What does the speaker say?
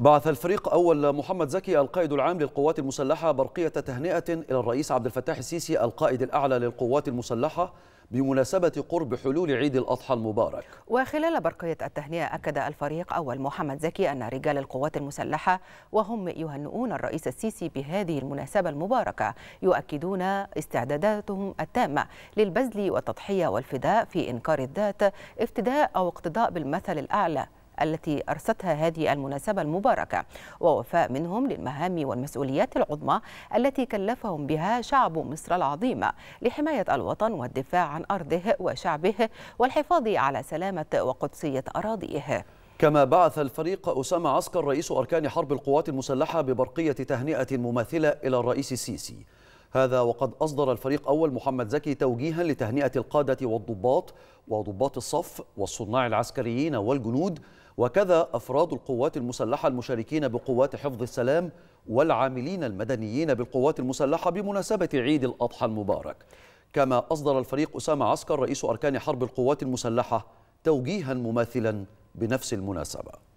بعث الفريق أول محمد زكي القائد العام للقوات المسلحة برقية تهنئة إلى الرئيس عبد الفتاح السيسي القائد الأعلى للقوات المسلحة بمناسبة قرب حلول عيد الأضحى المبارك وخلال برقية التهنئة أكد الفريق أول محمد زكي أن رجال القوات المسلحة وهم يهنئون الرئيس السيسي بهذه المناسبة المباركة يؤكدون استعداداتهم التامة للبذل والتضحية والفداء في إنكار الذات افتداء أو اقتضاء بالمثل الأعلى التي أرستها هذه المناسبة المباركة ووفاء منهم للمهام والمسؤوليات العظمى التي كلفهم بها شعب مصر العظيمة لحماية الوطن والدفاع عن أرضه وشعبه والحفاظ على سلامة وقدسية أراضيه كما بعث الفريق أسامة عسكر رئيس أركان حرب القوات المسلحة ببرقية تهنئة مماثلة إلى الرئيس السيسي هذا وقد أصدر الفريق أول محمد زكي توجيها لتهنئة القادة والضباط وضباط الصف والصناع العسكريين والجنود وكذا أفراد القوات المسلحة المشاركين بقوات حفظ السلام والعاملين المدنيين بالقوات المسلحة بمناسبة عيد الأضحى المبارك كما أصدر الفريق أسامة عسكر رئيس أركان حرب القوات المسلحة توجيها مماثلا بنفس المناسبة